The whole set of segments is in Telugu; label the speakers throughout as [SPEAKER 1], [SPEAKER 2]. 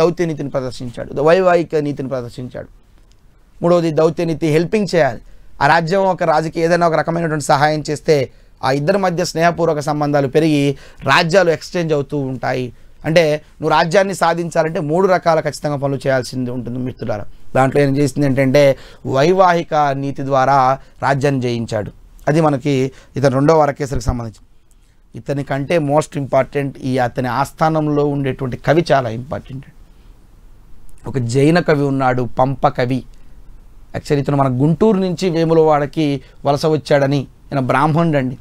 [SPEAKER 1] దౌత్య నీతిని ప్రదర్శించాడు వైవాహిక నీతిని ప్రదర్శించాడు మూడవది దౌత్య నీతి హెల్పింగ్ చేయాలి ఆ రాజ్యం ఒక రాజుకి ఏదైనా ఒక రకమైనటువంటి సహాయం చేస్తే ఆ ఇద్దరి మధ్య స్నేహపూర్వక సంబంధాలు పెరిగి రాజ్యాలు ఎక్స్చేంజ్ అవుతూ ఉంటాయి అంటే నువ్వు రాజ్యాన్ని సాధించాలంటే మూడు రకాల ఖచ్చితంగా పనులు చేయాల్సింది ఉంటుంది మిత్రులారా దాంట్లో ఏం చేసింది ఏంటంటే వైవాహిక నీతి ద్వారా రాజ్యాన్ని జయించాడు అది మనకి ఇతను రెండో వరకేసరికి సంబంధించింది ఇతని కంటే మోస్ట్ ఇంపార్టెంట్ ఈ అతని ఆస్థానంలో ఉండేటువంటి కవి చాలా ఇంపార్టెంట్ ఒక జైన కవి ఉన్నాడు పంప కవి యాక్చువల్ ఇతను మన గుంటూరు నుంచి వాడకి వలస వచ్చాడని ఈయన బ్రాహ్మణుడు అండి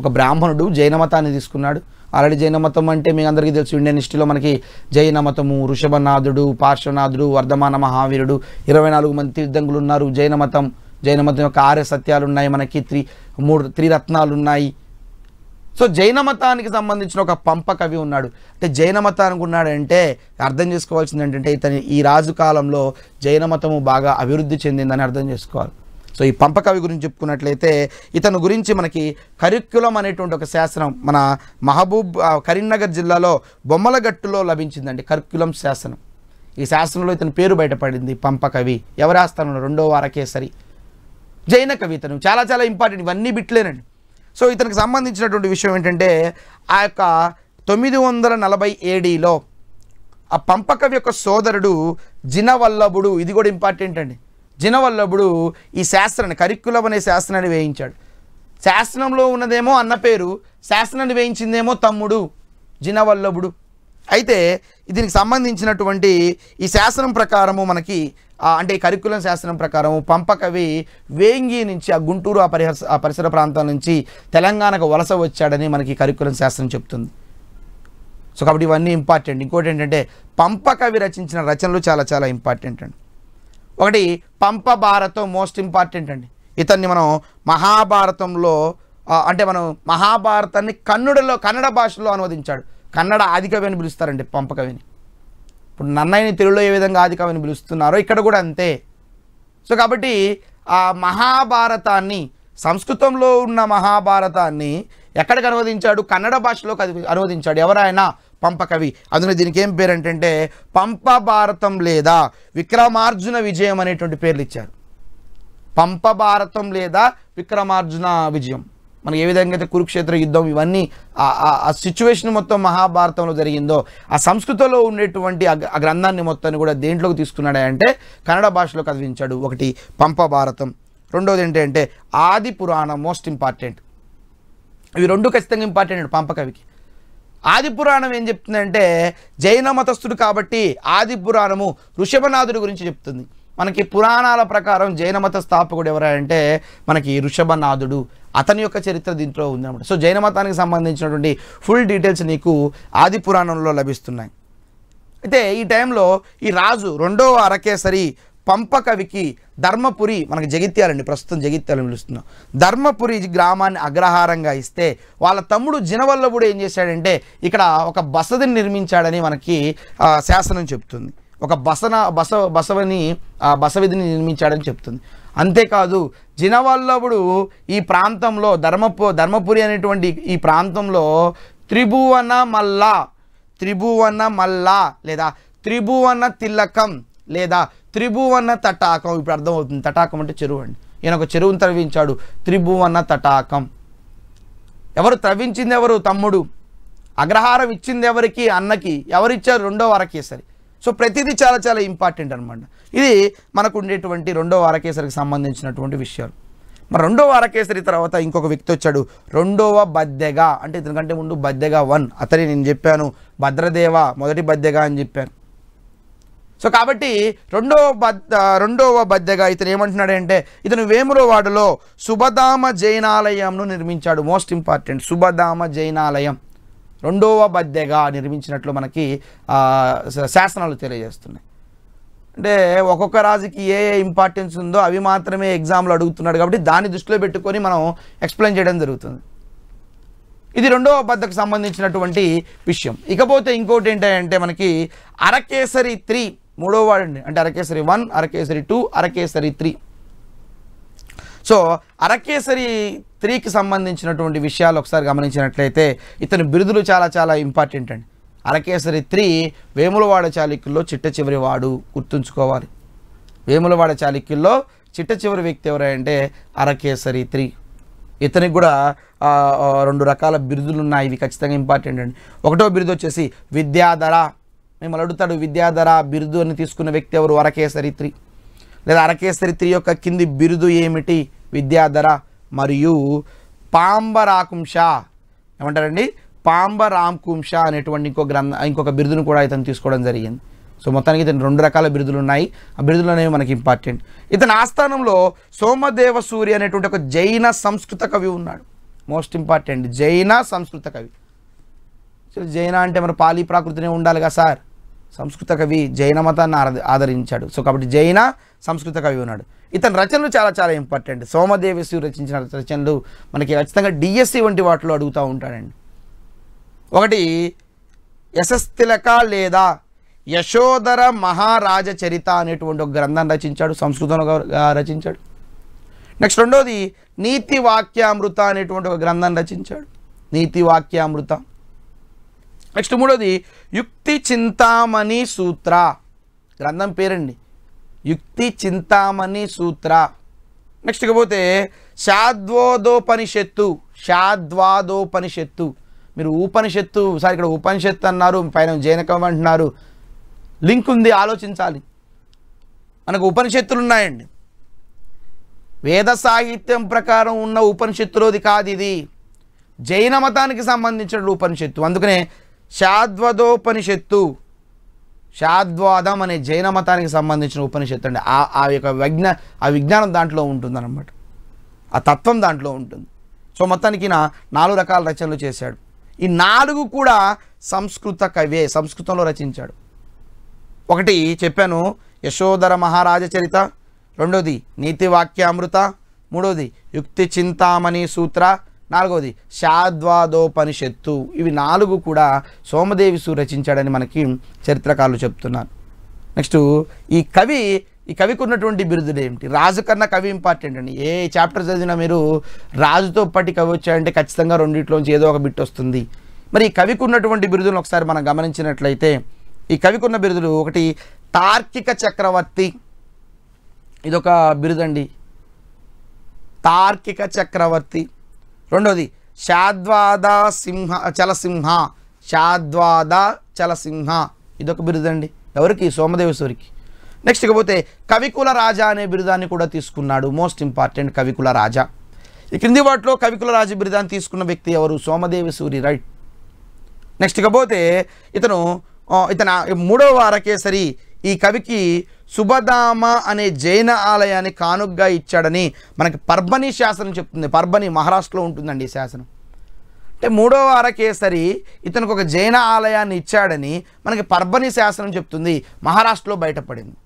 [SPEAKER 1] ఒక బ్రాహ్మణుడు జైన మతాన్ని తీసుకున్నాడు ఆల్రెడీ జైన మతం అంటే మీ అందరికీ తెలుసు ఇండియన్ హిస్టరీలో మనకి జైన మతము ఋషభనాథుడు పార్శ్వనాథుడు వర్ధమాన మహావీరుడు ఇరవై నాలుగు మంది తీర్థంగులు ఉన్నారు జైన మతం జైన మతం యొక్క ఆర్య సత్యాలు ఉన్నాయి మనకి త్రీ మూడు త్రిరత్నాలు ఉన్నాయి సో జైన మతానికి సంబంధించిన ఒక పంప కవి ఉన్నాడు అంటే జైన మతానికి ఉన్నాడంటే అర్థం చేసుకోవాల్సింది ఏంటంటే ఇతని ఈ రాజు కాలంలో జైన మతము బాగా అభివృద్ధి చెందిందని అర్థం చేసుకోవాలి సో ఈ పంప కవి గురించి చెప్పుకున్నట్లయితే ఇతను గురించి మనకి కరిక్యులం అనేటువంటి ఒక శాసనం మన మహబూబ్ కరీంనగర్ జిల్లాలో బొమ్మలగట్టులో లభించిందండి కరిక్యులం శాసనం ఈ శాసనంలో ఇతని పేరు బయటపడింది పంప కవి ఎవరాస్తాను రెండో వారకేసరి జైన కవి ఇతను చాలా చాలా ఇంపార్టెంట్ ఇవన్నీ బిట్లేనండి సో ఇతనికి సంబంధించినటువంటి విషయం ఏంటంటే ఆ యొక్క తొమ్మిది వందల నలభై ఏడీలో ఆ పంపకం యొక్క సోదరుడు జినవల్లభుడు ఇది కూడా ఇంపార్టెంట్ అండి జినవల్లభుడు ఈ శాస్త్రాన్ని కరిక్యులం అనే శాస్త్రాన్ని వేయించాడు శాస్త్రంలో ఉన్నదేమో అన్న పేరు శాసనాన్ని వేయించిందేమో తమ్ముడు జినవల్లభుడు అయితే దీనికి సంబంధించినటువంటి ఈ శాసనం ప్రకారము మనకి అంటే కరికులం శాస్త్రం ప్రకారం పంపకవి వేంగి నుంచి ఆ గుంటూరు ఆ పరిహస ఆ పరిసర ప్రాంతం నుంచి తెలంగాణకు వలస వచ్చాడని మనకి కరికులం శాస్త్రం చెప్తుంది సో కాబట్టి ఇవన్నీ ఇంపార్టెంట్ ఇంకోటి ఏంటంటే పంపకవి రచించిన రచనలు చాలా చాలా ఇంపార్టెంట్ అండి ఒకటి పంప భారతం మోస్ట్ ఇంపార్టెంట్ అండి ఇతన్ని మనం మహాభారతంలో అంటే మనం మహాభారతాన్ని కన్నడలో కన్నడ భాషలో అనువదించాడు కన్నడ ఆది అని పిలుస్తారండి పంపకవిని ఇప్పుడు నన్నయ్యని తెలుగులో ఏ విధంగా కవిని పిలుస్తున్నారో ఇక్కడ కూడా అంతే సో కాబట్టి ఆ మహాభారతాన్ని సంస్కృతంలో ఉన్న మహాభారతాన్ని ఎక్కడికి అనువదించాడు కన్నడ భాషలోకి అనువదించాడు ఎవరైనా పంపకవి అందుకని దీనికి ఏం పేరు ఏంటంటే పంప భారతం లేదా విక్రమార్జున విజయం అనేటువంటి పేర్లు ఇచ్చారు పంప భారతం లేదా విక్రమార్జున విజయం మనకి ఏ విధంగా అయితే కురుక్షేత్ర యుద్ధం ఇవన్నీ ఆ సిచ్యువేషన్ మొత్తం మహాభారతంలో జరిగిందో ఆ సంస్కృతంలో ఉండేటువంటి ఆ గ్రంథాన్ని మొత్తాన్ని కూడా దేంట్లోకి తీసుకున్నాడే అంటే కన్నడ భాషలో కదిలించాడు ఒకటి పంప భారతం రెండోది ఏంటంటే ఆది పురాణం మోస్ట్ ఇంపార్టెంట్ ఇవి రెండు ఖచ్చితంగా ఇంపార్టెంట్ పంప కవికి ఆది పురాణం ఏం చెప్తుందంటే జైన మతస్థుడు కాబట్టి ఆది పురాణము ఋషభనాథుడి గురించి చెప్తుంది మనకి పురాణాల ప్రకారం జైన మత స్థాపకుడు ఎవరంటే మనకి ఋషభనాథుడు అతని యొక్క చరిత్ర దీంట్లో ఉందన్నమాట సో జైన మతానికి సంబంధించినటువంటి ఫుల్ డీటెయిల్స్ నీకు ఆది పురాణంలో లభిస్తున్నాయి అయితే ఈ టైంలో ఈ రాజు రెండవ అరకేసరి పంప కవికి ధర్మపురి మనకి జగిత్యాలండి ప్రస్తుతం జగిత్యాలని పిలుస్తున్నాం ధర్మపురి గ్రామాన్ని అగ్రహారంగా ఇస్తే వాళ్ళ తమ్ముడు జినవల్లభుడు ఏం చేశాడంటే ఇక్కడ ఒక బసదిని నిర్మించాడని మనకి శాసనం చెప్తుంది ఒక బసన బస బసవని బసవిధిని నిర్మించాడని చెప్తుంది అంతేకాదు జినవాళ్ళప్పుడు ఈ ప్రాంతంలో ధర్మపు ధర్మపురి అనేటువంటి ఈ ప్రాంతంలో త్రిభువన మల్ల త్రిభువన మల్ల లేదా త్రిభువన తిలకం లేదా త్రిభువన తటాకం ఇప్పుడు అర్థమవుతుంది తటాకం అంటే చెరువు అండి ఈయన ఒక చెరువును త్రవించాడు త్రిభువన తటాకం ఎవరు త్రవించింది ఎవరు తమ్ముడు అగ్రహారం ఇచ్చింది ఎవరికి అన్నకి ఎవరిచ్చారు రెండో వరకే సరే సో ప్రతిదీ చాలా చాలా ఇంపార్టెంట్ అనమాట ఇది మనకు ఉండేటువంటి రెండో వారకేసరికి సంబంధించినటువంటి విషయాలు మరి రెండవ అరకేసరి తర్వాత ఇంకొక వ్యక్తి వచ్చాడు రెండవ బద్దెగా అంటే ఇతనికంటే ముందు బద్దెగా వన్ అతని నేను చెప్పాను భద్రదేవ మొదటి బద్దెగా అని చెప్పాను సో కాబట్టి రెండవ బద్ద రెండవ బద్దెగా ఇతను ఏమంటున్నాడంటే ఇతను వేములవాడలో సుభధామ జైనాలయంను నిర్మించాడు మోస్ట్ ఇంపార్టెంట్ సుభధామ జైనాలయం రెండవ బద్దెగా నిర్మించినట్లు మనకి శాసనాలు తెలియజేస్తున్నాయి అంటే ఒక్కొక్క రాజుకి ఏ ఏ ఇంపార్టెన్స్ ఉందో అవి మాత్రమే ఎగ్జామ్లో అడుగుతున్నాడు కాబట్టి దాన్ని దృష్టిలో పెట్టుకొని మనం ఎక్స్ప్లెయిన్ చేయడం జరుగుతుంది ఇది రెండవ బద్దకు సంబంధించినటువంటి విషయం ఇకపోతే ఇంకోటి ఏంటంటే మనకి అరకేసరి త్రీ మూడవ వాడండి అంటే Arikesari one Arikesari two Arikesari three so Arikesari త్రీకి సంబంధించినటువంటి విషయాలు ఒకసారి గమనించినట్లయితే ఇతని బిరుదులు చాలా చాలా ఇంపార్టెంట్ అండి అరకేసరి త్రీ వేములవాడ చాళుక్యుల్లో చిట్ట చివరి వాడు గుర్తుంచుకోవాలి వేములవాడ చాళుక్యుల్లో చిట్ట చివరి వ్యక్తి ఎవరంటే అరకేసరి త్రీ ఇతనికి కూడా రెండు రకాల బిరుదులు ఉన్నాయి ఇవి ఖచ్చితంగా ఇంపార్టెంట్ అండి ఒకటో బిరుదు వచ్చేసి విద్యాధర మిమ్మల్ని అడుగుతాడు విద్యాధర బిరుదు అని తీసుకున్న వ్యక్తి ఎవరు అరకేసరి త్రీ లేదా అరకేసరి త్రీ యొక్క కింది బిరుదు ఏమిటి విద్యాధర మరియు పాంబరాకుంశ ఏమంటారండి పాంబరాంకుంశ అనేటువంటి ఇంకో గ్రంథ ఇంకొక బిరుదును కూడా ఇతను తీసుకోవడం జరిగింది సో మొత్తానికి ఇతను రెండు రకాల బిరుదులు ఉన్నాయి ఆ బిరుదులు అనేవి మనకి ఇంపార్టెంట్ ఇతని ఆస్థానంలో సోమదేవ సూర్య అనేటువంటి ఒక జైన సంస్కృత కవి ఉన్నాడు మోస్ట్ ఇంపార్టెంట్ జైన సంస్కృత కవి జైన అంటే మరి పాలీ ప్రాకృతినే ఉండాలిగా సార్ సంస్కృత కవి జైన మతాన్ని ఆదరించాడు సో కాబట్టి జైన సంస్కృత కవి ఉన్నాడు ఇతని రచనలు చాలా చాలా ఇంపార్టెంట్ సోమదేవశివు రచించిన రచనలు మనకి ఖచ్చితంగా డిఎస్సి వంటి వాటిలో అడుగుతూ ఉంటాడండి ఒకటి యశస్ తిలక లేదా యశోధర మహారాజ చరిత అనేటువంటి ఒక గ్రంథం రచించాడు సంస్కృతంలో రచించాడు నెక్స్ట్ రెండోది నీతి వాక్యామృత అనేటువంటి ఒక గ్రంథం రచించాడు నీతి వాక్యామృతం నెక్స్ట్ మూడోది యుక్తి చింతామణి సూత్ర గ్రంథం పేరండి యుక్తి చింతామణి సూత్ర నెక్స్ట్ ఇకపోతే షాద్వోదోపనిషత్తు షాద్వాదోపనిషత్తు మీరు ఉపనిషత్తు సార్ ఇక్కడ ఉపనిషత్తు అన్నారు పైన జైనకం అంటున్నారు లింక్ ఉంది ఆలోచించాలి మనకు ఉపనిషత్తులు ఉన్నాయండి వేద సాహిత్యం ప్రకారం ఉన్న ఉపనిషత్తులోది కాదు ఇది జైన మతానికి సంబంధించిన ఉపనిషత్తు అందుకనే శాద్వదోపనిషత్తు శాద్వాదం అనే జైన మతానికి సంబంధించిన ఉపనిషత్తు అండి ఆ యొక్క విజ్ఞా ఆ విజ్ఞానం దాంట్లో ఉంటుందన్నమాట ఆ తత్వం దాంట్లో ఉంటుంది సో మొత్తానికి నా నాలుగు రకాల రచనలు చేశాడు ఈ నాలుగు కూడా సంస్కృత కవే సంస్కృతంలో రచించాడు ఒకటి చెప్పాను యశోధర మహారాజ చరిత రెండోది నీతివాక్యామృత మూడోది యుక్తి చింతామణి సూత్ర నాలుగవది షాద్వాదోపనిషత్తు ఇవి నాలుగు కూడా సోమదేవి రచించాడని మనకి చరిత్రకారులు చెప్తున్నారు నెక్స్ట్ ఈ కవి ఈ కవికి ఉన్నటువంటి బిరుదులు ఏమిటి రాజు కన్నా కవి ఇంపార్టెంట్ అండి ఏ చాప్టర్ చదివినా మీరు రాజుతో పాటు కవి వచ్చాయంటే ఖచ్చితంగా రెండింటిలోంచి ఏదో ఒక బిట్ వస్తుంది మరి ఈ కవికి ఉన్నటువంటి బిరుదులను ఒకసారి మనం గమనించినట్లయితే ఈ కవికి ఉన్న బిరుదులు ఒకటి తార్కిక చక్రవర్తి ఇదొక బిరుదండి తార్కిక చక్రవర్తి రెండవది శాద్వాద సింహ చలసింహ శాద్వాద చలసింహ ఇదొక బిరుదండి ఎవరికి సోమదేవేశ్వరికి నెక్స్ట్ ఇకపోతే కవికుల రాజా అనే బిరుదాన్ని కూడా తీసుకున్నాడు మోస్ట్ ఇంపార్టెంట్ కవికుల రాజా ఈ క్రింది వాటిలో కవికుల రాజు బిరుదాన్ని తీసుకున్న వ్యక్తి ఎవరు సోమదేవ సూరి రైట్ నెక్స్ట్ ఇకపోతే ఇతను ఇతను మూడవ వారకేసరి ఈ కవికి శుభదామ అనే జైన ఆలయాన్ని కానుగ్గా ఇచ్చాడని మనకి పర్బని శాసనం చెప్తుంది పర్బని మహారాష్ట్రలో ఉంటుందండి ఈ శాసనం అంటే మూడవ అరకేసరి ఇతనికి ఒక జైన ఆలయాన్ని ఇచ్చాడని మనకి పర్బని శాసనం చెప్తుంది మహారాష్ట్రలో బయటపడింది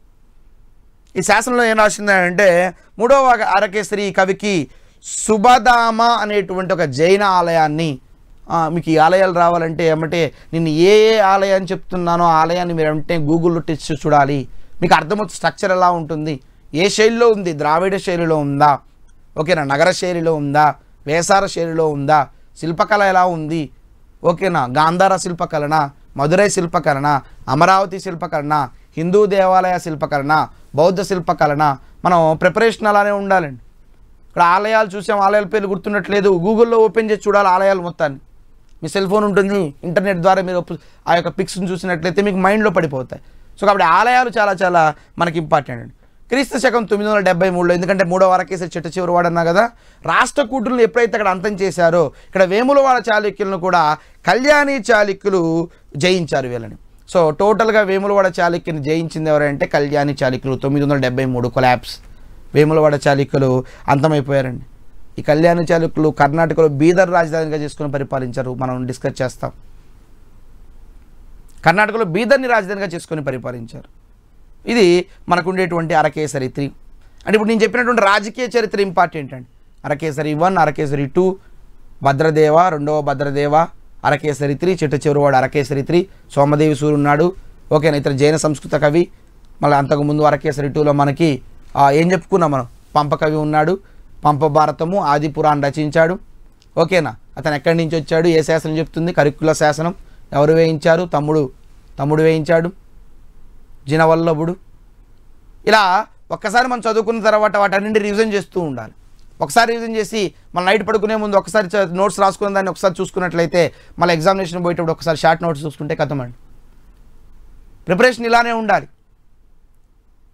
[SPEAKER 1] ఈ శాసనంలో ఏం రాసిందంటే మూడవ అరకేసరి కవికి శుభదామ అనేటువంటి ఒక జైన ఆలయాన్ని మీకు ఈ ఆలయాలు రావాలంటే ఏమంటే నేను ఏ ఏ ఆలయాన్ని చెప్తున్నానో ఆలయాన్ని మీరు వెంటనే గూగుల్లో టెస్ట్ చూడాలి మీకు అర్థమవుతుంది స్ట్రక్చర్ ఎలా ఉంటుంది ఏ శైలిలో ఉంది ద్రావిడ శైలిలో ఉందా ఓకేనా నగర శైలిలో ఉందా వేసార శైలిలో ఉందా శిల్పకళ ఎలా ఉంది ఓకేనా గాంధార శిల్పకళన మధురై శిల్పకళన అమరావతి శిల్పకళన హిందూ దేవాలయ శిల్పకళన బౌద్ధ శిల్పకళన మనం ప్రిపరేషన్ అలానే ఉండాలండి ఇక్కడ ఆలయాలు చూసాం ఆలయాల పేర్లు గుర్తున్నట్లేదు గూగుల్లో ఓపెన్ చేసి చూడాలి ఆలయాలు మొత్తాన్ని మీ సెల్ ఫోన్ ఉంటుంది ఇంటర్నెట్ ద్వారా మీరు ఆ యొక్క పిక్స్ని చూసినట్లయితే మీకు మైండ్లో పడిపోతాయి సో కాబట్టి ఆలయాలు చాలా చాలా మనకి ఇంపార్టెంట్ అండి క్రీస్తు శకం తొమ్మిది వందల డెబ్బై మూడులో ఎందుకంటే మూడో వారకేసరి చెట్టు చివరి వాడన్నా కదా కూటులను ఎప్పుడైతే అక్కడ అంతం చేశారో ఇక్కడ వేములవాడ చాళుక్యులను కూడా కళ్యాణి చాళుక్యులు జయించారు వీళ్ళని సో టోటల్గా వేములవాడ చాళుక్యుని జయించింది ఎవరంటే కళ్యాణి చాళుక్యులు తొమ్మిది వందల డెబ్బై మూడు కొలాప్స్ వేములవాడ చాళుక్యులు అంతమైపోయారండి ఈ కళ్యాణ చాళుక్యులు కర్ణాటకలో బీదర్ రాజధానిగా చేసుకుని పరిపాలించారు మనం డిస్కస్ చేస్తాం కర్ణాటకలో బీదర్ని రాజధానిగా చేసుకొని పరిపాలించారు ఇది మనకుండేటువంటి అరకేసరి త్రీ అంటే ఇప్పుడు నేను చెప్పినటువంటి రాజకీయ చరిత్ర ఇంపార్టెంట్ అండి అరకేసరి వన్ అరకేసరి టూ భద్రదేవ రెండవ భద్రదేవ అరకేసరి త్రీ చిట్ట చివరివాడు అరకేసరి త్రీ సోమదేవి సూర్యున్నాడు ఓకేనా ఇతర జైన సంస్కృత కవి మళ్ళీ అంతకుముందు అరకేసరి టూలో మనకి ఏం చెప్పుకున్నాం మనం పంపకవి ఉన్నాడు పంప భారతము ఆది రచించాడు ఓకేనా అతను ఎక్కడి నుంచి వచ్చాడు ఏ శాసనం చెప్తుంది కరికుల శాసనం ఎవరు వేయించారు తమ్ముడు తమ్ముడు వేయించాడు జినవల్లభుడు ఇలా ఒక్కసారి మనం చదువుకున్న తర్వాత వాటన్నింటి రివిజన్ చేస్తూ ఉండాలి ఒకసారి రివిజన్ చేసి మన నైట్ పడుకునే ముందు ఒకసారి నోట్స్ రాసుకున్న దాన్ని ఒకసారి చూసుకున్నట్లయితే మళ్ళీ ఎగ్జామినేషన్ పోయేటప్పుడు ఒకసారి షార్ట్ నోట్స్ చూసుకుంటే కథమండి ప్రిపరేషన్ ఇలానే ఉండాలి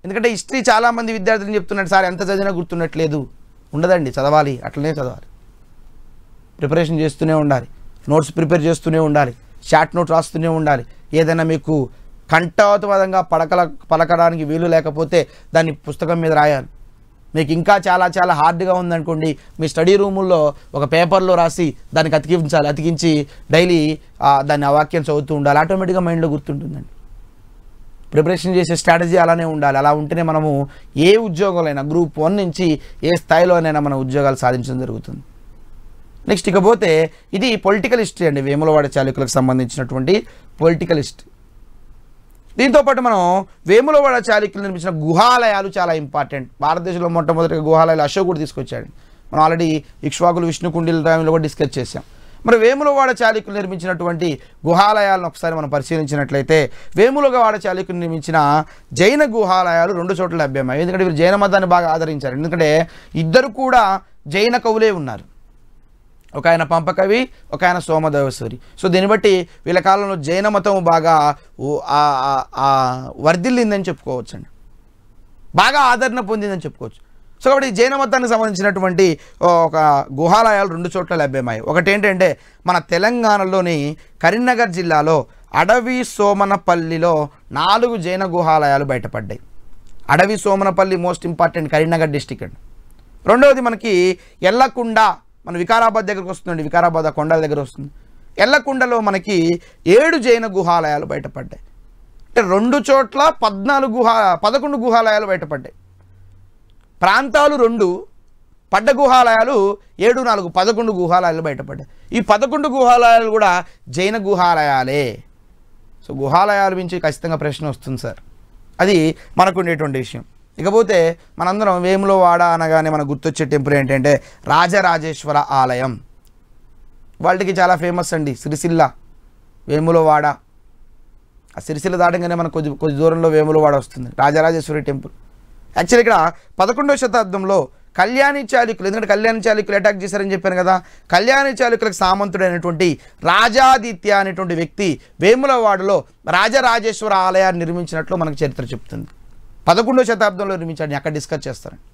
[SPEAKER 1] ఎందుకంటే హిస్టరీ చాలామంది విద్యార్థులు చెప్తున్నాడు సార్ ఎంత చదివినా గుర్తున్నట్లేదు ఉండదండి చదవాలి అట్లనే చదవాలి ప్రిపరేషన్ చేస్తూనే ఉండాలి నోట్స్ ప్రిపేర్ చేస్తూనే ఉండాలి షార్ట్ నోట్ రాస్తూనే ఉండాలి ఏదైనా మీకు కంఠాతవాదంగా పడకల పలకడానికి వీలు లేకపోతే దాన్ని పుస్తకం మీద రాయాలి మీకు ఇంకా చాలా చాలా హార్డ్గా ఉందనుకోండి మీ స్టడీ రూముల్లో ఒక పేపర్లో రాసి దానికి అతికించాలి అతికించి డైలీ దాన్ని ఆ వాక్యం చదువుతూ ఉండాలి ఆటోమేటిక్గా మైండ్లో గుర్తుంటుందండి ప్రిపరేషన్ చేసే స్ట్రాటజీ అలానే ఉండాలి అలా ఉంటేనే మనము ఏ ఉద్యోగాలైనా గ్రూప్ వన్ నుంచి ఏ స్థాయిలోనైనా మన ఉద్యోగాలు సాధించడం జరుగుతుంది నెక్స్ట్ ఇకపోతే ఇది పొలిటికల్ హిస్టరీ అండి వేములవాడ చాళుక్యులకు సంబంధించినటువంటి పొలిటికల్ హిస్టరీ దీంతోపాటు మనం వేములవాడ చాళుక్యులు నిర్మించిన గుహాలయాలు చాలా ఇంపార్టెంట్ భారతదేశంలో మొట్టమొదటిగా గుహాలయాలు అశోకుడు తీసుకొచ్చాడు మనం ఆల్రెడీ ఇక్ష్వాకులు విష్ణు కుండీల రామిలో కూడా డిస్కస్ చేశాం మరి వేములవాడ చాళుక్యులు నిర్మించినటువంటి గుహాలయాలను ఒకసారి మనం పరిశీలించినట్లయితే వేములగవాడ చాళుక్యులు నిర్మించిన జైన గుహాలయాలు రెండు చోట్ల లభ్యమయ్యాయి ఎందుకంటే వీరు జైన మతాన్ని బాగా ఆదరించారు ఎందుకంటే ఇద్దరు కూడా జైన కవులే ఉన్నారు ఒక ఆయన పంపకవి ఒక ఆయన సోమదేవేశ్వరి సో దీన్ని బట్టి వీళ్ళ కాలంలో జైన మతం బాగా వర్ధిల్లిందని చెప్పుకోవచ్చండి బాగా ఆదరణ పొందిందని చెప్పుకోవచ్చు సో కాబట్టి జైన మతానికి సంబంధించినటువంటి ఒక గుహాలయాలు రెండు చోట్ల లభ్యమయ్యాయి ఒకటి ఏంటంటే మన తెలంగాణలోని కరీంనగర్ జిల్లాలో అడవి సోమనపల్లిలో నాలుగు జైన గుహాలయాలు బయటపడ్డాయి అడవి Somanapalli most important Karimnagar district అండి రెండవది మనకి ఎల్లకుండా మన వికారాబాద్ దగ్గరకు వస్తుందండి వికారాబాద్ ఆ కొండల దగ్గర వస్తుంది ఎల్లకొండలో మనకి ఏడు జైన గుహాలయాలు బయటపడ్డాయి అంటే రెండు చోట్ల పద్నాలుగు గుహ పదకొండు గుహాలయాలు బయటపడ్డాయి ప్రాంతాలు రెండు పడ్డ గుహాలయాలు ఏడు నాలుగు పదకొండు గుహాలయాలు బయటపడ్డాయి ఈ పదకొండు గుహాలయాలు కూడా జైన గుహాలయాలే సో గుహాలయాల నుంచి ఖచ్చితంగా ప్రశ్న వస్తుంది సార్ అది మనకు ఉండేటువంటి విషయం ఇకపోతే మనందరం వేములవాడ అనగానే మనకు గుర్తొచ్చే టెంపుల్ ఏంటంటే రాజరాజేశ్వర ఆలయం వాళ్ళకి చాలా ఫేమస్ అండి సిరిసిల్ల వేములవాడ ఆ సిరిసిల్ల దాటంగానే మనకు కొద్ది కొద్ది దూరంలో వేములవాడ వస్తుంది రాజరాజేశ్వరి టెంపుల్ యాక్చువల్లీ ఇక్కడ పదకొండవ శతాబ్దంలో కళ్యాణి చాళుక్యులు ఎందుకంటే కళ్యాణి చాళుక్యులు అటాక్ చేశారని చెప్పాను కదా కళ్యాణి చాళుక్యులకు సామంతుడైనటువంటి రాజాదిత్య అనేటువంటి వ్యక్తి వేములవాడలో రాజరాజేశ్వర ఆలయాన్ని నిర్మించినట్లు మనకు చరిత్ర చెప్తుంది పదకొండో శతాబ్దంలో నిర్మించాడు అక్కడ డిస్కస్ చేస్తారండి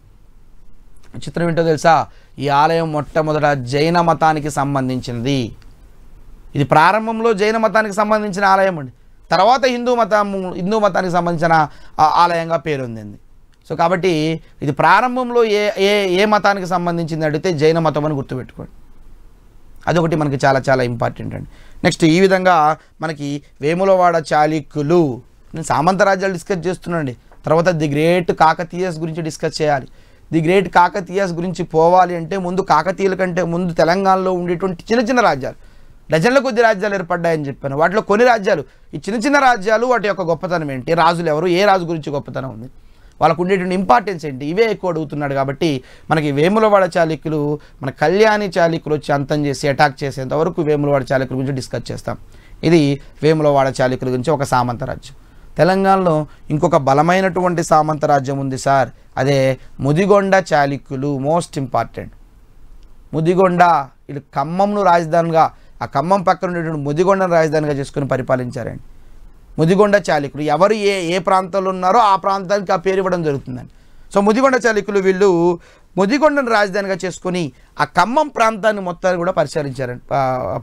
[SPEAKER 1] చిత్రం ఏంటో తెలుసా ఈ ఆలయం మొట్టమొదట జైన మతానికి సంబంధించినది ఇది ప్రారంభంలో జైన మతానికి సంబంధించిన ఆలయం అండి తర్వాత హిందూ మతం హిందూ మతానికి సంబంధించిన ఆలయంగా పేరొందింది సో కాబట్టి ఇది ప్రారంభంలో ఏ ఏ ఏ మతానికి సంబంధించింది అడిగితే జైన మతం అని గుర్తుపెట్టుకోండి అదొకటి మనకి చాలా చాలా ఇంపార్టెంట్ అండి నెక్స్ట్ ఈ విధంగా మనకి వేములవాడ చాళుక్యులు నేను సామంత డిస్కస్ చేస్తున్నానండి తర్వాత ది గ్రేట్ కాకతీయస్ గురించి డిస్కస్ చేయాలి ది గ్రేట్ కాకతీయస్ గురించి పోవాలి అంటే ముందు కాకతీయుల కంటే ముందు తెలంగాణలో ఉండేటువంటి చిన్న చిన్న రాజ్యాలు డజన్ల కొద్ది రాజ్యాలు ఏర్పడ్డాయని చెప్పాను వాటిలో కొన్ని రాజ్యాలు ఈ చిన్న చిన్న రాజ్యాలు వాటి యొక్క గొప్పతనం ఏంటి రాజులు ఎవరు ఏ రాజు గురించి గొప్పతనం ఉంది వాళ్ళకు ఉండేటువంటి ఇంపార్టెన్స్ ఏంటి ఇవే ఎక్కువ అడుగుతున్నాడు కాబట్టి మనకి వేములవాడ చాళుక్యులు మన కళ్యాణి చాళుక్యులు వచ్చి అంతం చేసి అటాక్ చేసేంత వరకు వేములవాడ చాళుక్యుల గురించి డిస్కస్ చేస్తాం ఇది వేములవాడ చాళుక్యుల గురించి ఒక సామంత రాజ్యం తెలంగాణలో ఇంకొక బలమైనటువంటి సామంత రాజ్యం ఉంది సార్ అదే ముదిగొండ చాళుక్యులు మోస్ట్ ఇంపార్టెంట్ ముదిగొండ ఇటు ఖమ్మంను రాజధానిగా ఆ ఖమ్మం పక్కన ఉండేటువంటి ముదిగొండను రాజధానిగా చేసుకుని పరిపాలించారండి ముదిగొండ చాళుక్యులు ఎవరు ఏ ఏ ప్రాంతంలో ఉన్నారో ఆ ప్రాంతానికి ఆ పేరు ఇవ్వడం జరుగుతుందండి సో ముదిగొండ చాళుక్యులు వీళ్ళు ముదిగొండను రాజధానిగా చేసుకొని ఆ ఖమ్మం ప్రాంతాన్ని మొత్తాన్ని కూడా పరిశీలించారండి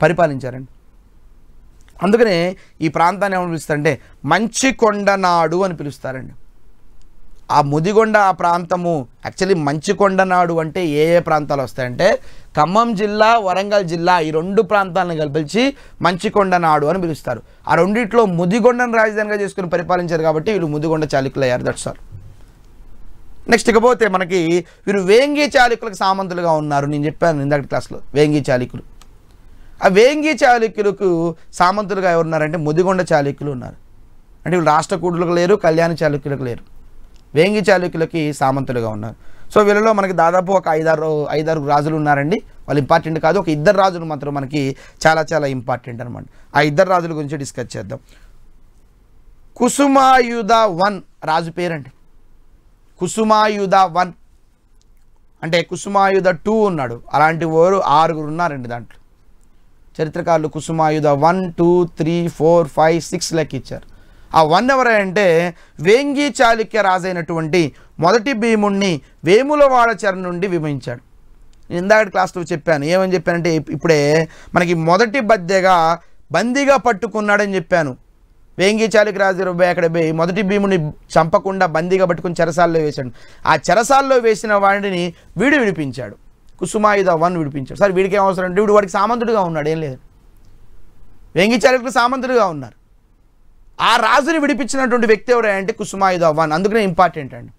[SPEAKER 1] పరిపాలించారండి అందుకనే ఈ ప్రాంతాన్ని ఏమని పిలుస్తారంటే నాడు అని పిలుస్తారండి ఆ ముదిగొండ ఆ ప్రాంతము యాక్చువల్లీ నాడు అంటే ఏ ఏ ప్రాంతాలు వస్తాయంటే ఖమ్మం జిల్లా వరంగల్ జిల్లా ఈ రెండు ప్రాంతాలను కలిపించి నాడు అని పిలుస్తారు ఆ రెండిట్లో ముదిగొండను రాజధానిగా చేసుకుని పరిపాలించారు కాబట్టి వీళ్ళు ముదిగొండ చాళుక్యులు అయ్యారు దట్ నెక్స్ట్ ఇకపోతే మనకి వీరు వేంగి చాళుక్యులకు సామంతులుగా ఉన్నారు నేను చెప్పాను ఇందాక క్లాస్లో వేంగి చాళుక్యులు ఆ వేంగి చాళుక్యులకు సామంతులుగా ఎవరున్నారంటే ముదిగొండ చాళుక్యులు ఉన్నారు అంటే వీళ్ళు రాష్ట్రకూటులకు లేరు కళ్యాణ చాళుక్యులకు లేరు వేంగి చాళుక్యులకి సామంతులుగా ఉన్నారు సో వీళ్ళలో మనకి దాదాపు ఒక ఐదారు ఐదారు రాజులు ఉన్నారండి వాళ్ళు ఇంపార్టెంట్ కాదు ఒక ఇద్దరు రాజులు మాత్రం మనకి చాలా చాలా ఇంపార్టెంట్ అనమాట ఆ ఇద్దరు రాజుల గురించి డిస్కస్ చేద్దాం కుసుమాయుధ వన్ రాజు పేరండి కుసుమాయుధ వన్ అంటే కుసుమాయుధ టూ ఉన్నాడు అలాంటి ఓరు ఆరుగురు ఉన్నారండి దాంట్లో చరిత్రకారులు Kusumayudha one two three four five six లెక్క ఇచ్చారు ఆ వన్ ఎవరై అంటే వేంగి చాళుక్య రాజైనటువంటి మొదటి భీముణ్ణి వేములవాడ చెర నుండి విభజించాడు నేను ఇందాక క్లాస్లో చెప్పాను ఏమని చెప్పానంటే ఇప్పుడే మనకి మొదటి బద్దెగా బందీగా పట్టుకున్నాడని చెప్పాను వేంగి చాళుక్య రాజు అక్కడ పోయి మొదటి భీముని చంపకుండా బందీగా పట్టుకుని చెరసాల్లో వేశాడు ఆ చెరసాల్లో వేసిన వాడిని వీడు విడిపించాడు కుసుమాయుధ వన్ విడిపించాడు సార్ వీడికి ఏమవసరం అవసరం అంటే వీడు వాడికి సామంతుడిగా ఉన్నాడు ఏం లేదు వెంగిచారకులు సామంతుడిగా ఉన్నారు ఆ రాజుని విడిపించినటువంటి వ్యక్తి ఎవరంటే కుసుమాయుధ వన్ అందుకనే ఇంపార్టెంట్ అండి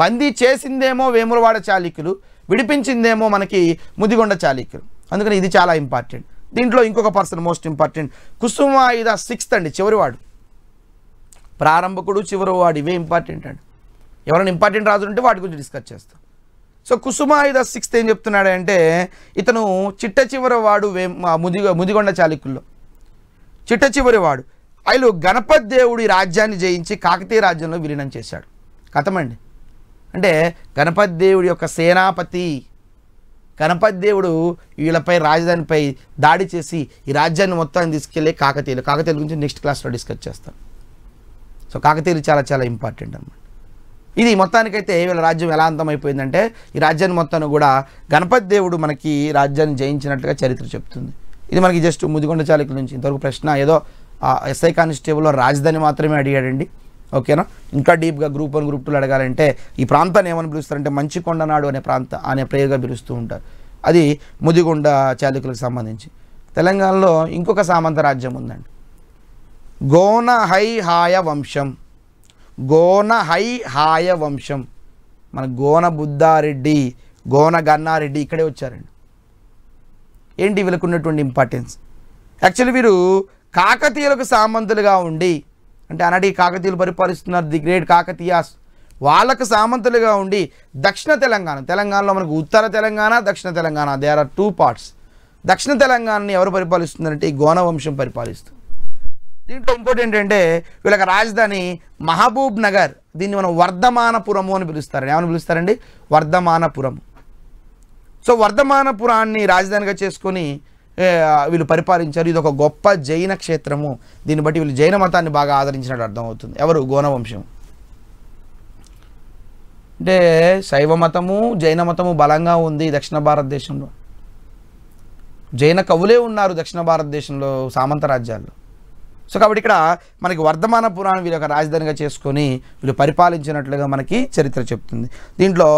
[SPEAKER 1] బందీ చేసిందేమో వేములవాడ చాళుక్యులు విడిపించిందేమో మనకి ముదిగొండ చాళుక్యులు అందుకని ఇది చాలా ఇంపార్టెంట్ దీంట్లో ఇంకొక person most important Kusumayudha sixth అండి చివరివాడు ప్రారంభకుడు చివరివాడు ఇవే ఇంపార్టెంట్ అండి ఎవరైనా ఇంపార్టెంట్ రాజులు ఉంటే వాటి గురించి డిస్కస్ చేస్తాం సో కుసుమాయుధ సిక్స్త్ ఏం చెప్తున్నాడంటే ఇతను చిట్ట చివర వాడు ముది ముదిగొండ చాళుక్యుల్లో చిట్ట చివరి వాడు అయిలో గణపతి దేవుడి రాజ్యాన్ని జయించి కాకతీయ రాజ్యంలో విలీనం చేశాడు కథమండి అంటే గణపతి దేవుడి యొక్క సేనాపతి గణపతి దేవుడు వీళ్ళపై రాజధానిపై దాడి చేసి ఈ రాజ్యాన్ని మొత్తాన్ని తీసుకెళ్ళి కాకతీయులు కాకతీయుల గురించి నెక్స్ట్ క్లాస్లో డిస్కస్ చేస్తాను సో కాకతీయులు చాలా చాలా ఇంపార్టెంట్ అనమాట ఇది మొత్తానికైతే వీళ్ళ రాజ్యం ఎలా అంతమైపోయిందంటే ఈ రాజ్యాన్ని మొత్తాన్ని కూడా గణపతి దేవుడు మనకి రాజ్యాన్ని జయించినట్లుగా చరిత్ర చెప్తుంది ఇది మనకి జస్ట్ ముదిగొండ చాలకుల నుంచి ఇంతవరకు ప్రశ్న ఏదో ఎస్ఐ కానిస్టేబుల్లో రాజధాని మాత్రమే అడిగాడండి ఓకేనా ఇంకా డీప్గా గ్రూప్ వన్ గ్రూప్ టూలు అడగాలంటే ఈ ప్రాంతాన్ని ఏమని పిలుస్తారంటే మంచికొండనాడు అనే ప్రాంత అనే పేరుగా పిలుస్తూ ఉంటారు అది ముదిగొండ చాళుక్యులకు సంబంధించి తెలంగాణలో ఇంకొక సామంత రాజ్యం ఉందండి గోన హై హాయ వంశం గోన హై హాయ వంశం మన గోన బుద్ధారెడ్డి గోన గన్నారెడ్డి ఇక్కడే వచ్చారండి ఏంటి వీళ్ళకు ఉన్నటువంటి ఇంపార్టెన్స్ యాక్చువల్లీ వీరు కాకతీయులకు సామంతులుగా ఉండి అంటే అనటి కాకతీయులు పరిపాలిస్తున్నారు ది గ్రేట్ కాకతీయాస్ వాళ్ళకు సామంతులుగా ఉండి దక్షిణ తెలంగాణ తెలంగాణలో మనకు ఉత్తర తెలంగాణ దక్షిణ Telangana they are two parts దక్షిణ తెలంగాణని ఎవరు పరిపాలిస్తున్నారంటే ఈ గోనవంశం పరిపాలిస్తుంది దీంట్లో ఇంకోటి ఏంటంటే వీళ్ళకి రాజధాని మహబూబ్ నగర్ దీన్ని మనం వర్ధమానపురము అని పిలుస్తారు ఏమని పిలుస్తారండి వర్ధమానపురము సో వర్ధమానపురాన్ని రాజధానిగా చేసుకొని వీళ్ళు పరిపాలించారు ఇది ఒక గొప్ప జైన క్షేత్రము దీన్ని బట్టి వీళ్ళు జైన మతాన్ని బాగా ఆదరించినట్టు అర్థమవుతుంది ఎవరు గోనవంశం అంటే శైవ మతము జైన మతము బలంగా ఉంది దక్షిణ భారతదేశంలో జైన కవులే ఉన్నారు దక్షిణ భారతదేశంలో సామంత రాజ్యాల్లో సో కాబట్టి ఇక్కడ మనకి వర్ధమాన పురాణం వీళ్ళ యొక్క రాజధానిగా చేసుకొని వీళ్ళు పరిపాలించినట్లుగా మనకి చరిత్ర చెప్తుంది దీంట్లో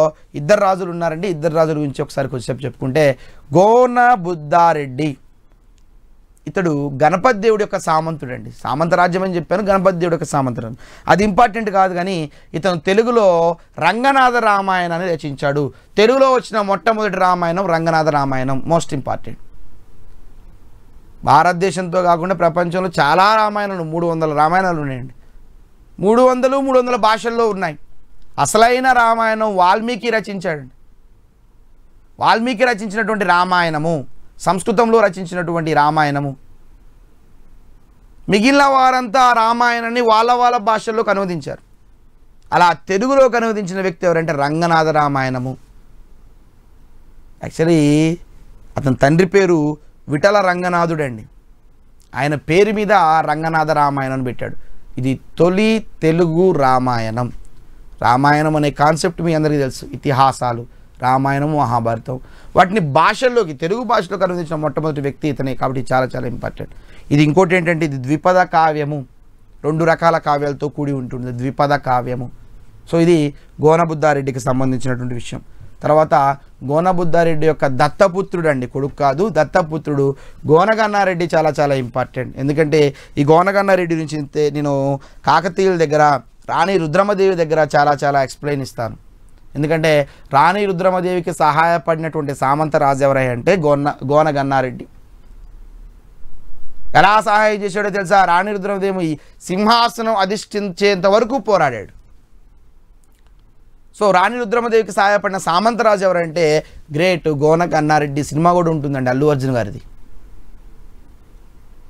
[SPEAKER 1] ఇద్దరు రాజులు ఉన్నారండి ఇద్దరు రాజుల గురించి ఒకసారి కొద్దిసేపు చెప్పుకుంటే గోన బుద్ధారెడ్డి ఇతడు గణపతి దేవుడి యొక్క సామంతుడు అండి సామంత రాజ్యం అని చెప్పాను గణపతి దేవుడి యొక్క సామంతుడు అది ఇంపార్టెంట్ కాదు కానీ ఇతను తెలుగులో రంగనాథ రామాయణాన్ని రచించాడు తెలుగులో వచ్చిన మొట్టమొదటి రామాయణం రంగనాథ రామాయణం మోస్ట్ ఇంపార్టెంట్ భారతదేశంతో కాకుండా ప్రపంచంలో చాలా రామాయణాలు మూడు వందల రామాయణాలు ఉన్నాయండి మూడు వందలు మూడు వందల భాషల్లో ఉన్నాయి అసలైన రామాయణం వాల్మీకి రచించాడండి వాల్మీకి రచించినటువంటి రామాయణము సంస్కృతంలో రచించినటువంటి రామాయణము మిగిలిన వారంతా రామాయణాన్ని వాళ్ళ వాళ్ళ భాషల్లో అనువదించారు అలా తెలుగులోకి అనువదించిన వ్యక్తి ఎవరంటే రంగనాథ రామాయణము యాక్చువల్లీ అతని తండ్రి పేరు విఠల రంగనాథుడండి ఆయన పేరు మీద ఆ రంగనాథ రామాయణం పెట్టాడు ఇది తొలి తెలుగు రామాయణం రామాయణం అనే కాన్సెప్ట్ మీ అందరికీ తెలుసు ఇతిహాసాలు రామాయణం మహాభారతం వాటిని భాషల్లోకి తెలుగు భాషలోకి అనువదించిన మొట్టమొదటి వ్యక్తి ఇతనే కాబట్టి చాలా చాలా ఇంపార్టెంట్ ఇది ఇంకోటి ఏంటంటే ఇది ద్విపద కావ్యము రెండు రకాల కావ్యాలతో కూడి ఉంటుంది ద్విపద కావ్యము సో ఇది గోనబుద్ధారెడ్డికి సంబంధించినటువంటి విషయం తర్వాత గోనబుద్ధారెడ్డి యొక్క దత్తపుత్రుడు అండి కొడుకు కాదు దత్తపుత్రుడు గోనగన్నారెడ్డి చాలా చాలా ఇంపార్టెంట్ ఎందుకంటే ఈ గోనగన్నారెడ్డి నుంచి నేను కాకతీయుల దగ్గర రాణి రుద్రమదేవి దగ్గర చాలా చాలా ఎక్స్ప్లెయిన్ ఇస్తాను ఎందుకంటే రాణి రుద్రమదేవికి సహాయపడినటువంటి సామంత రాజు అంటే గోన్న గోనగన్నారెడ్డి ఎలా సహాయం చేశాడో తెలుసా రాణి రుద్రమదేవి సింహాసనం అధిష్ఠించేంత వరకు పోరాడాడు సో రాణి రుద్రమదేవికి సహాయపడిన సామంతరాజు ఎవరంటే గ్రేట్ గోన సినిమా కూడా ఉంటుందండి అల్లు అర్జున్ గారిది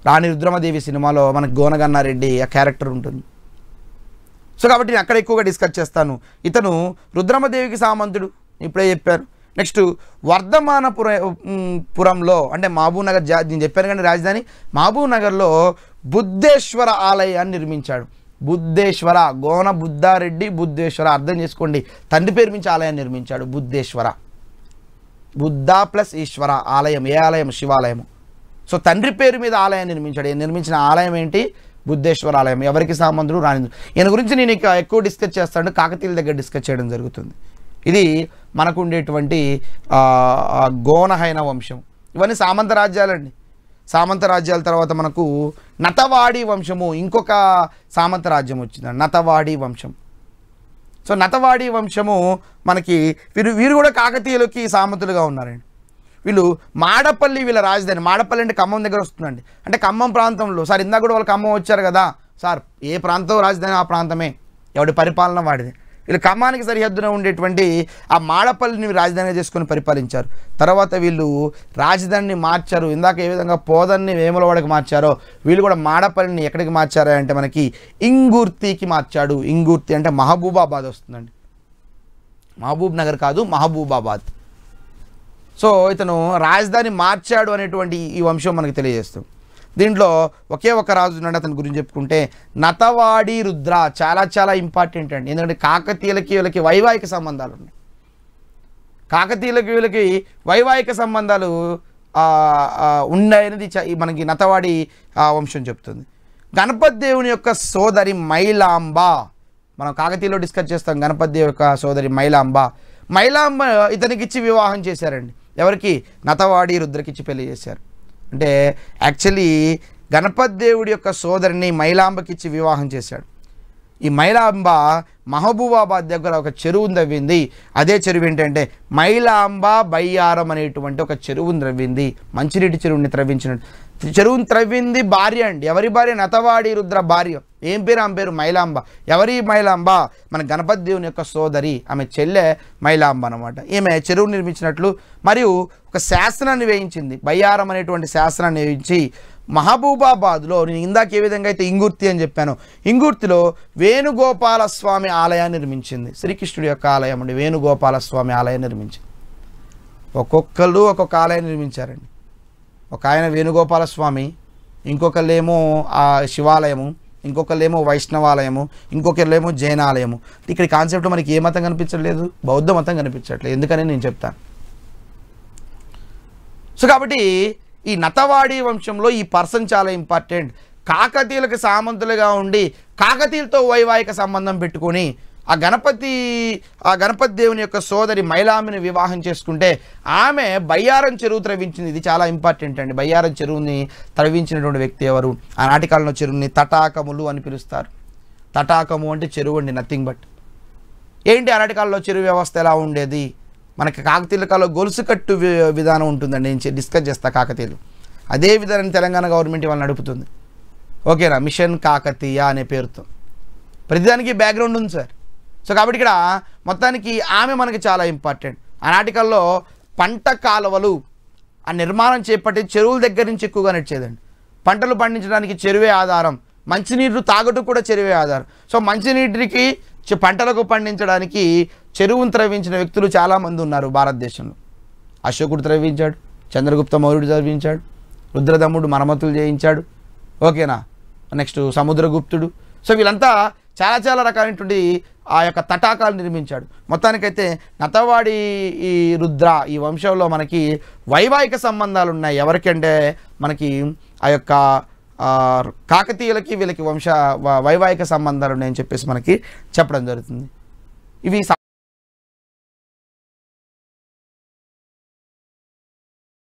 [SPEAKER 1] రాణి రుద్రమదేవి సినిమాలో మనకు గోనగన్నారెడ్డి ఆ క్యారెక్టర్ ఉంటుంది సో కాబట్టి నేను అక్కడ ఎక్కువగా డిస్కస్ చేస్తాను ఇతను రుద్రమదేవికి సామంతుడు ఇప్పుడే చెప్పారు నెక్స్ట్ వర్ధమానపుర పురంలో అంటే మహబూబ్నగర్ నేను చెప్పాను కానీ రాజధాని మహబూబ్నగర్లో బుద్ధేశ్వర ఆలయాన్ని నిర్మించాడు బుద్ధేశ్వర గోన బుద్ధారెడ్డి బుద్ధేశ్వర అర్థం చేసుకోండి తండ్రి పేరు మించి ఆలయాన్ని నిర్మించాడు బుద్ధేశ్వర బుద్ధ ప్లస్ ఈశ్వర ఆలయం ఏ ఆలయం శివాలయం సో తండ్రి పేరు మీద ఆలయాన్ని నిర్మించాడు నిర్మించిన ఆలయం ఏంటి బుద్ధేశ్వర ఆలయం ఎవరికి సంబంధుడు రాని ఈయన గురించి నేను ఇక ఎక్కువ డిస్కస్ చేస్తాను కాకతీయుల దగ్గర డిస్కస్ చేయడం జరుగుతుంది ఇది మనకు ఉండేటువంటి గోనహైన వంశం ఇవన్నీ సామంత రాజ్యాలండి సామంత రాజ్యాల తర్వాత మనకు నతవాడి వంశము ఇంకొక సామంత రాజ్యం వచ్చింది నతవాడి వంశం సో నతవాడి వంశము మనకి వీరు వీరు కూడా కాకతీయులకి సామంతులుగా ఉన్నారండి వీళ్ళు మాడపల్లి వీళ్ళ రాజధాని మాడపల్లి అంటే ఖమ్మం దగ్గర వస్తుందండి అంటే ఖమ్మం ప్రాంతంలో సార్ ఇందాక కూడా వాళ్ళు ఖమ్మం వచ్చారు కదా సార్ ఏ ప్రాంతం రాజధాని ఆ ప్రాంతమే ఎవడి పరిపాలన వాడిది వీళ్ళు ఖమ్మానికి సరిహద్దున ఉండేటువంటి ఆ మాడపల్లిని రాజధానిగా చేసుకుని పరిపాలించారు తర్వాత వీళ్ళు రాజధానిని మార్చారు ఇందాక ఏ విధంగా పోదన్ని వేములవాడకి మార్చారో వీళ్ళు కూడా మాడపల్లిని ఎక్కడికి మార్చారా అంటే మనకి ఇంగుర్తికి మార్చాడు ఇంగుర్తి అంటే మహబూబాబాద్ వస్తుందండి మహబూబ్ నగర్ కాదు మహబూబాబాద్ సో ఇతను రాజధాని మార్చాడు అనేటువంటి ఈ వంశం మనకు తెలియజేస్తుంది దీంట్లో ఒకే ఒక రాజు ఉన్నాడు అతని గురించి చెప్పుకుంటే నతవాడి రుద్ర చాలా చాలా ఇంపార్టెంట్ అండి ఎందుకంటే కాకతీయులకి వీళ్ళకి వైవాహిక సంబంధాలు ఉన్నాయి కాకతీయులకి వీళ్ళకి వైవాహిక సంబంధాలు ఉన్నాయనేది మనకి నతవాడి వంశం చెప్తుంది గణపతి దేవుని యొక్క సోదరి మైలాంబ మనం కాకతీయలో డిస్కస్ చేస్తాం గణపతి దేవు యొక్క సోదరి మైలాంబ మైలాంబ ఇతనికిచ్చి వివాహం చేశారండి ఎవరికి నతవాడి రుద్రకిచ్చి పెళ్లి చేశారు అంటే యాక్చువల్లీ గణపతి దేవుడి యొక్క సోదరిని మైలాంబకిచ్చి వివాహం చేశాడు ఈ మైలాంబ మహబూబాబాద్ దగ్గర ఒక చెరువు తవ్వింది అదే చెరువు ఏంటంటే మైలాంబ బయ్యారం అనేటువంటి ఒక చెరువును త్రవ్వింది మంచినీటి చెరువుని త్రవ్వించినట్టు చెరువుని త్రవ్వింది భార్య అండి ఎవరి భార్య నతవాడి రుద్ర భార్య ఏం పేరు ఆమె పేరు మైలాంబ ఎవరి మైలాంబ మన గణపతి దేవుని యొక్క సోదరి ఆమె చెల్లె మైలాంబ అనమాట ఈమె చెరువు నిర్మించినట్లు మరియు ఒక శాసనాన్ని వేయించింది బయ్యారం అనేటువంటి శాసనాన్ని వేయించి మహబూబాబాద్లో నేను ఇందాక ఏ విధంగా అయితే ఇంగుర్తి అని చెప్పాను ఇంగుర్తిలో వేణుగోపాలస్వామి ఆలయాన్ని నిర్మించింది శ్రీకృష్ణుడి యొక్క ఆలయం అండి వేణుగోపాల స్వామి ఆలయం నిర్మించింది ఒక్కొక్కళ్ళు ఒక్కొక్క ఆలయం నిర్మించారండి ఒక ఆయన వేణుగోపాల స్వామి ఇంకొకళ్ళేమో ఆ శివాలయము ఇంకొకళ్ళేమో వైష్ణవాలయము ఇంకొకళ్ళేమో జైనాలయము ఇక్కడ కాన్సెప్ట్ మనకి ఏ మతం కనిపించట్లేదు బౌద్ధ మతం కనిపించట్లేదు ఎందుకని నేను చెప్తాను సో కాబట్టి ఈ నతవాడి వంశంలో ఈ పర్సన్ చాలా ఇంపార్టెంట్ కాకతీయులకు సామంతులుగా ఉండి కాకతీయులతో వైవాహిక సంబంధం పెట్టుకొని ఆ గణపతి ఆ గణపతి దేవుని యొక్క సోదరి మైలామిని వివాహం చేసుకుంటే ఆమె బయ్యారం చెరువు త్రవించింది ఇది చాలా ఇంపార్టెంట్ అండి బయ్యారం చెరువుని త్రవించినటువంటి వ్యక్తి ఎవరు ఆ నాటికాలంలో చెరువుని తటాకములు అని పిలుస్తారు తటాకము అంటే చెరువు అండి నథింగ్ బట్ ఏంటి ఆనాటి చెరువు వ్యవస్థ ఎలా ఉండేది మనకి కాకతీయుల గొలుసు కట్టు విధానం ఉంటుందండి నేను డిస్కస్ చేస్తా కాకతీయులు అదే విధానం తెలంగాణ గవర్నమెంట్ వాళ్ళు నడుపుతుంది ఓకేనా మిషన్ కాకతీయ అనే పేరుతో ప్రతిదానికి బ్యాక్గ్రౌండ్ ఉంది సార్ సో కాబట్టి ఇక్కడ మొత్తానికి ఆమె మనకి చాలా ఇంపార్టెంట్ ఆనాటికల్లో పంట కాలువలు ఆ నిర్మాణం చేపట్టి చెరువుల దగ్గర నుంచి ఎక్కువగా నడిచేదండి పంటలు పండించడానికి చెరువే ఆధారం మంచినీరు తాగటం కూడా చెరువే ఆధారం సో మంచినీటికి పంటలకు పండించడానికి చెరువును త్రవించిన వ్యక్తులు చాలామంది ఉన్నారు భారతదేశంలో అశోకుడు త్రవించాడు చంద్రగుప్త మౌర్యుడు త్రవించాడు రుద్రదమ్ముడు మరమ్మతులు చేయించాడు ఓకేనా నెక్స్ట్ సముద్రగుప్తుడు సో వీళ్ళంతా చాలా చాలా రకాలైనటువంటి ఆ యొక్క తటాకాలు నిర్మించాడు మొత్తానికైతే నతవాడి ఈ రుద్ర ఈ వంశంలో మనకి వైవాహిక సంబంధాలు ఉన్నాయి ఎవరికంటే మనకి ఆ యొక్క కాకతీయులకి వీళ్ళకి వంశ వైవాహిక సంబంధాలు ఉన్నాయని చెప్పేసి మనకి చెప్పడం జరుగుతుంది ఇవి